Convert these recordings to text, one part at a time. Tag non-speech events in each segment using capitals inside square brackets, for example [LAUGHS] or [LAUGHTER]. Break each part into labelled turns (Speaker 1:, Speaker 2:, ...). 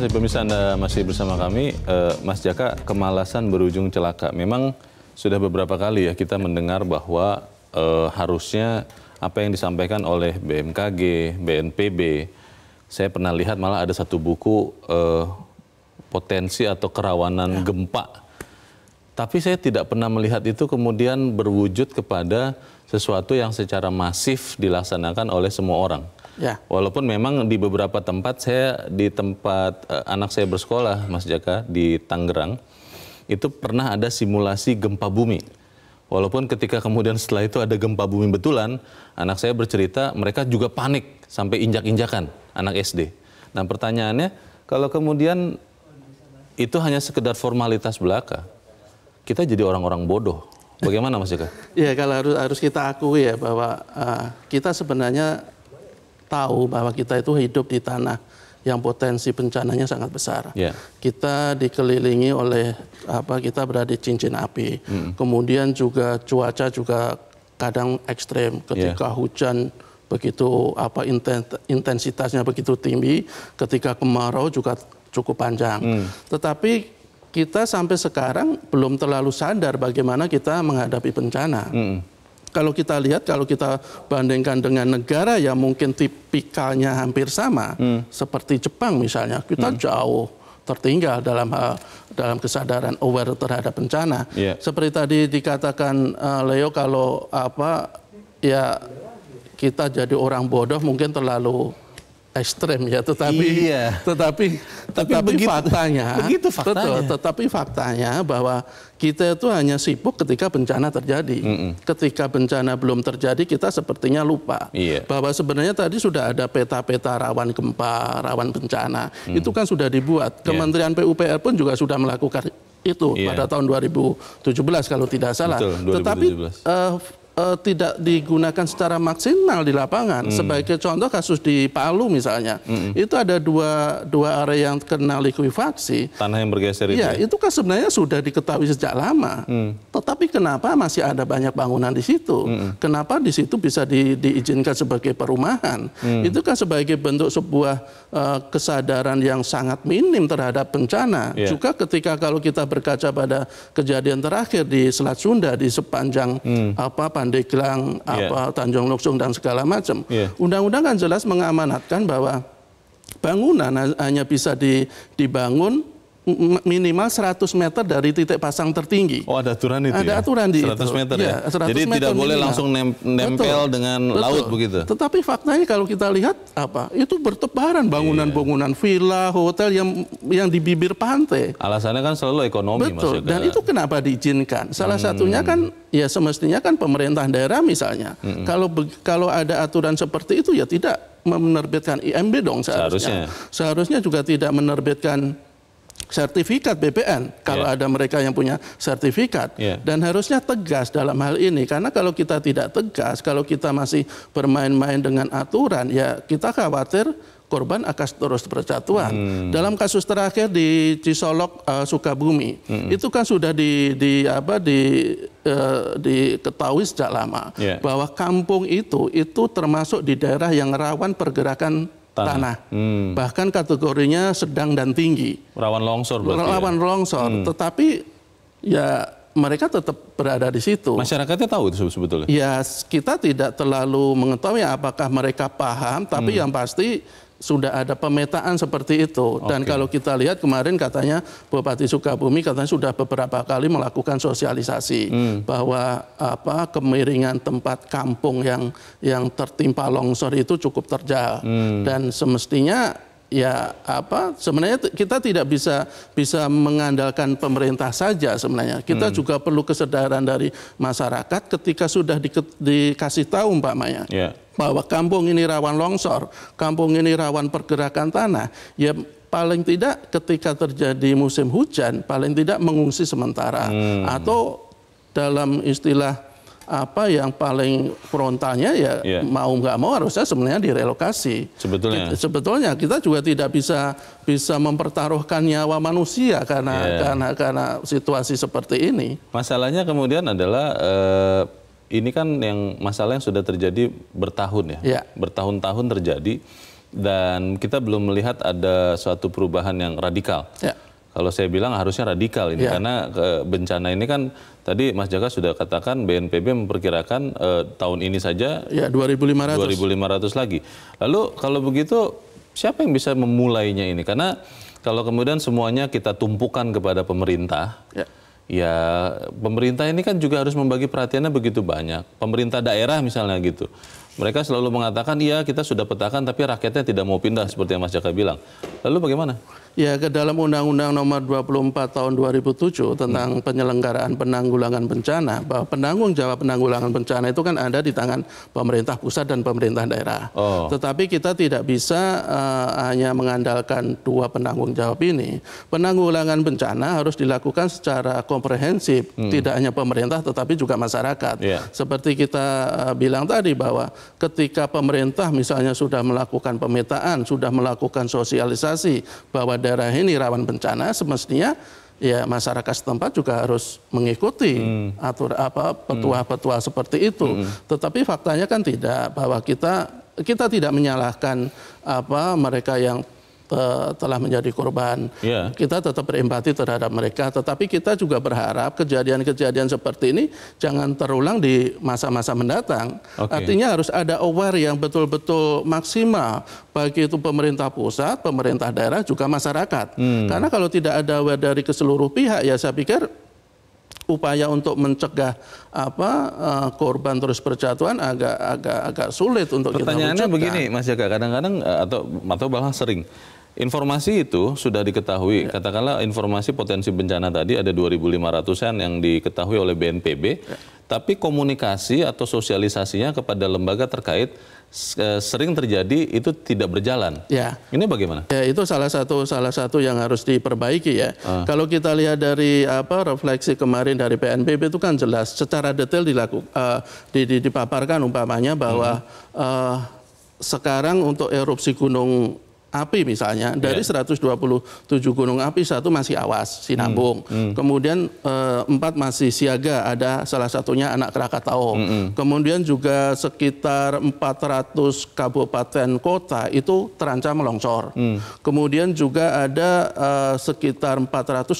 Speaker 1: kasih pemirsa Anda masih bersama kami. Uh, Mas Jaka, kemalasan berujung celaka. Memang sudah beberapa kali ya kita mendengar bahwa uh, harusnya apa yang disampaikan oleh BMKG, BNPB, saya pernah lihat malah ada satu buku uh, potensi atau kerawanan ya. gempa. Tapi saya tidak pernah melihat itu kemudian berwujud kepada sesuatu yang secara masif dilaksanakan oleh semua orang. Ya. Walaupun memang di beberapa tempat saya di tempat uh, anak saya bersekolah Mas Jaka di Tangerang itu pernah ada simulasi gempa bumi. Walaupun ketika kemudian setelah itu ada gempa bumi betulan, anak saya bercerita mereka juga panik sampai injak-injakan anak SD. Nah pertanyaannya kalau kemudian itu hanya sekedar formalitas belaka, kita jadi orang-orang bodoh. Bagaimana Mas Jaka?
Speaker 2: Iya [LAUGHS] kalau harus harus kita akui ya bahwa uh, kita sebenarnya tahu bahwa kita itu hidup di tanah yang potensi bencananya sangat besar. Yeah. Kita dikelilingi oleh apa kita berada di cincin api. Mm. Kemudian juga cuaca juga kadang ekstrem ya. ketika yeah. hujan begitu apa intensitasnya begitu tinggi, ketika kemarau juga cukup panjang. Mm. Tetapi kita sampai sekarang belum terlalu sadar bagaimana kita menghadapi bencana. Mm kalau kita lihat, kalau kita bandingkan dengan negara yang mungkin tipikalnya hampir sama, hmm. seperti Jepang misalnya, kita hmm. jauh tertinggal dalam hal eh, dalam kesadaran aware terhadap bencana. Yeah. Seperti tadi dikatakan uh, Leo kalau apa ya kita jadi orang bodoh mungkin terlalu ekstrem ya, tetapi iya. tetapi tetapi, tetapi begitu, faktanya, begitu faktanya. Betul, tetapi faktanya bahwa kita itu hanya sibuk ketika bencana terjadi. Mm -mm. Ketika bencana belum terjadi, kita sepertinya lupa iya. bahwa sebenarnya tadi sudah ada peta-peta rawan gempa, rawan bencana. Mm. Itu kan sudah dibuat. Iya. Kementerian PUPR pun juga sudah melakukan itu yeah. pada tahun 2017 kalau tidak salah. Betul, Tetapi uh, uh, tidak digunakan secara maksimal di lapangan. Hmm. Sebagai contoh kasus di Palu misalnya, hmm. itu ada dua dua area yang kena likuifaksi.
Speaker 1: Tanah yang bergeser itu. Ya, ya,
Speaker 2: itu kan sebenarnya sudah diketahui sejak lama. Hmm. Tetapi kenapa masih ada banyak bangunan di situ? Hmm. Kenapa di situ bisa di, diizinkan sebagai perumahan? Hmm. Itu kan sebagai bentuk sebuah uh, kesadaran yang sangat minim terhadap bencana. Yeah. Juga ketika kalau kita berkaca pada kejadian terakhir di Selat Sunda di sepanjang hmm. apa Pandeglang, yeah. apa Tanjung Lusung dan segala macam. Yeah. Undang-undang kan jelas mengamanatkan bahwa bangunan hanya bisa dibangun minimal 100 meter dari titik pasang tertinggi.
Speaker 1: Oh ada aturan itu ada ya? aturan di 100 itu. meter iya, ya? ya 100 Jadi meter tidak boleh minimal. langsung nem nempel betul, dengan betul. laut begitu?
Speaker 2: Tetapi faktanya kalau kita lihat apa itu bertebaran iya. bangunan-bangunan villa, hotel yang yang di bibir pantai.
Speaker 1: Alasannya kan selalu ekonomi Betul, dan itu
Speaker 2: kenapa diizinkan? Salah hmm. satunya kan ya semestinya kan pemerintah daerah misalnya. Hmm. Kalau kalau ada aturan seperti itu ya tidak menerbitkan IMB dong seharusnya. Seharusnya, seharusnya juga tidak menerbitkan sertifikat BPN kalau yeah. ada mereka yang punya sertifikat yeah. dan harusnya tegas dalam hal ini karena kalau kita tidak tegas kalau kita masih bermain-main dengan aturan ya kita khawatir korban akan terus berjatuhan. Hmm. Dalam kasus terakhir di Cisolok uh, Sukabumi, hmm. itu kan sudah di, di apa di eh, diketahui sejak lama yeah. bahwa kampung itu itu termasuk di daerah yang rawan pergerakan tanah. tanah. Hmm. Bahkan kategorinya sedang dan tinggi. Rawan longsor berarti. Ya? Rawan ya? longsor, hmm. tetapi ya mereka tetap berada di situ. Masyarakatnya tahu itu sebetulnya. Ya, kita tidak terlalu mengetahui apakah mereka paham, tapi hmm. yang pasti sudah ada pemetaan seperti itu. Dan kalau kita lihat kemarin katanya Bupati Sukabumi katanya sudah beberapa kali melakukan sosialisasi hmm. bahwa apa kemiringan tempat kampung yang yang tertimpa longsor itu cukup terjal hmm. dan semestinya ya apa sebenarnya kita tidak bisa bisa mengandalkan pemerintah saja sebenarnya kita hmm. juga perlu kesadaran dari masyarakat ketika sudah di, dikasih tahu umpamanya yeah bahwa kampung ini rawan longsor, kampung ini rawan pergerakan tanah, ya paling tidak ketika terjadi musim hujan, paling tidak mengungsi sementara hmm. atau dalam istilah apa yang paling frontalnya ya yeah. mau nggak mau harusnya sebenarnya direlokasi. Sebetulnya. Kita, sebetulnya kita juga tidak bisa bisa mempertaruhkan nyawa manusia karena yeah. karena karena situasi seperti ini.
Speaker 1: Masalahnya kemudian adalah eh, ini kan yang masalah yang sudah terjadi bertahun ya, ya. bertahun-tahun terjadi dan kita belum melihat ada suatu perubahan yang radikal. Ya. Kalau saya bilang harusnya radikal ini ya. karena e, bencana ini kan tadi Mas Jaka sudah katakan BNPB memperkirakan e, tahun ini saja ya 2500 2500 lagi. Lalu kalau begitu siapa yang bisa memulainya ini? Karena kalau kemudian semuanya kita tumpukan kepada pemerintah. Ya ya pemerintah ini kan juga harus membagi perhatiannya begitu banyak. Pemerintah daerah misalnya gitu. Mereka selalu mengatakan, iya kita sudah petakan tapi rakyatnya tidak mau pindah seperti yang Mas Jaka bilang. Lalu bagaimana?
Speaker 2: Ya, ke dalam Undang-Undang nomor 24 tahun 2007 tentang hmm. penyelenggaraan penanggulangan bencana, bahwa penanggung jawab penanggulangan bencana itu kan ada di tangan pemerintah pusat dan pemerintah daerah. Oh. Tetapi kita tidak bisa uh, hanya mengandalkan dua penanggung jawab ini. Penanggulangan bencana harus dilakukan secara komprehensif, hmm. tidak hanya pemerintah tetapi juga masyarakat. Yeah. Seperti kita uh, bilang tadi bahwa ketika pemerintah misalnya sudah melakukan pemetaan, sudah melakukan sosialisasi bahwa daerah ini rawan bencana, semestinya ya masyarakat setempat juga harus mengikuti hmm. atur apa petua-petua hmm. seperti itu. Hmm. Tetapi faktanya kan tidak bahwa kita kita tidak menyalahkan apa mereka yang Eh, telah menjadi korban. Yeah. Kita tetap berempati terhadap mereka, tetapi kita juga berharap kejadian-kejadian seperti ini jangan terulang di masa-masa mendatang. Okay. Artinya harus ada aware yang betul-betul maksimal bagi itu pemerintah pusat, pemerintah daerah juga masyarakat. Hmm. Karena kalau tidak ada aware dari keseluruh pihak ya saya pikir upaya untuk mencegah apa uh, korban terus berjatuhan agak agak agak sulit untuk Pertanyaannya kita pertanyaannya
Speaker 1: begini Mas Jaka, kadang-kadang eh, atau atau bahkan sering Informasi itu sudah diketahui. Ya. Katakanlah informasi potensi bencana tadi ada 2.500-an yang diketahui oleh BNPB. Ya. Tapi komunikasi atau sosialisasinya kepada lembaga terkait eh, sering terjadi itu tidak berjalan. Ya. Ini bagaimana?
Speaker 2: Ya, itu salah satu salah satu yang harus diperbaiki ya. Uh. Kalau kita lihat dari apa refleksi kemarin dari BNPB itu kan jelas secara detail dilaku, uh, dipaparkan umpamanya bahwa -huh. Hmm. Eh, uh, sekarang untuk erupsi gunung api misalnya iya. dari puluh 127 gunung api satu masih awas Sinabung hmm, mm. Mm. kemudian eh, empat masih siaga ada salah satunya anak Krakatau mm -hmm. kemudian juga sekitar 400 kabupaten kota itu terancam longsor mm. kemudian juga ada uh, sekitar 489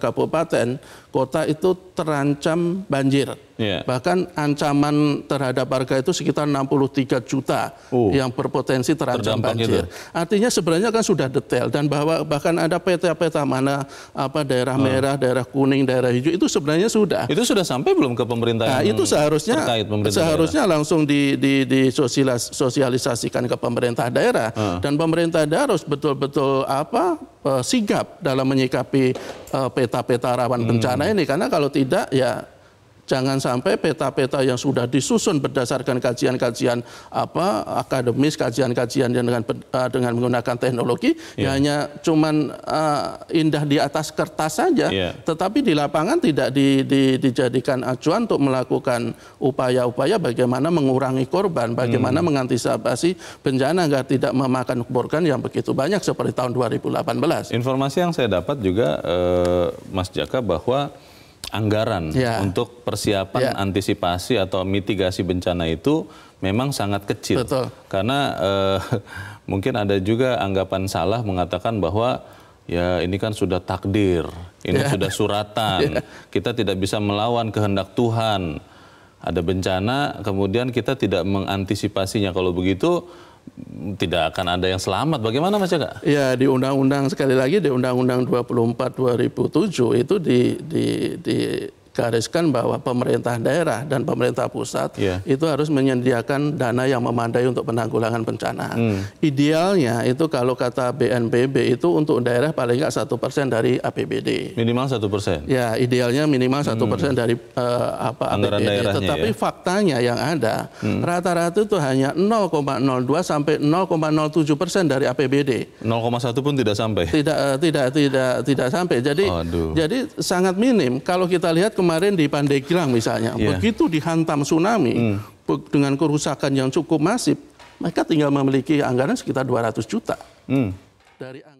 Speaker 2: kabupaten kota itu terancam banjir Yeah. Bahkan ancaman terhadap warga itu sekitar 63 juta uh, yang berpotensi terancam banjir. Itu. Ya? Artinya sebenarnya kan sudah detail dan bahwa bahkan ada peta-peta mana apa daerah ah. merah, daerah kuning, daerah hijau itu sebenarnya sudah.
Speaker 1: Itu sudah sampai belum ke pemerintah? Nah, itu seharusnya seharusnya
Speaker 2: daerah. langsung di di, di sosialis, sosialisasikan ke pemerintah daerah ah. dan pemerintah daerah harus betul-betul apa eh, sigap dalam menyikapi eh, peta-peta rawan hmm. bencana ini karena kalau tidak ya jangan sampai peta-peta yang sudah disusun berdasarkan kajian-kajian apa akademis, kajian-kajian dengan eh, dengan menggunakan teknologi yeah. hanya cuman uh, indah di atas kertas saja, yeah. tetapi di lapangan tidak di, di, dijadikan acuan untuk melakukan upaya-upaya bagaimana mengurangi korban, bagaimana hmm. mengantisipasi bencana agar tidak memakan korban yang begitu banyak seperti tahun
Speaker 1: 2018. Informasi yang saya dapat juga uh, Mas Jaka bahwa anggaran ya. untuk persiapan ya. antisipasi atau mitigasi bencana itu memang sangat kecil. Betul. Karena eh, [LAUGHS] mungkin ada juga anggapan salah mengatakan bahwa ya ini kan sudah takdir, ini ya. sudah suratan, [LAUGHS] ya. kita tidak bisa melawan kehendak Tuhan. Ada bencana, kemudian kita tidak mengantisipasinya. Kalau begitu tidak akan ada yang selamat. Bagaimana Mas Jaga? Ya, di
Speaker 2: undang-undang sekali lagi di undang-undang 24 2007 itu di di di gariskan bahwa pemerintah daerah dan pemerintah pusat yeah. itu harus menyediakan dana yang memadai untuk penanggulangan bencana. Mm. Idealnya itu kalau kata BNPB itu untuk daerah paling nggak satu persen dari APBD.
Speaker 1: Minimal satu persen. Ya
Speaker 2: idealnya minimal satu hmm. persen dari uh, apa Anggaran APBD. Ya. Tetapi ya? faktanya yang ada rata hmm. rata-rata itu hanya 0,02 sampai 0,07 persen dari APBD.
Speaker 1: 0,1 pun tidak
Speaker 2: sampai. Tidak eh, tidak tidak tidak sampai. Jadi Aduh. jadi sangat minim. Kalau kita lihat ke kemarin di Pandeglang misalnya, yeah. begitu dihantam tsunami mm. dengan kerusakan yang
Speaker 1: cukup masif, mereka tinggal memiliki anggaran sekitar 200 juta. Mm. Dari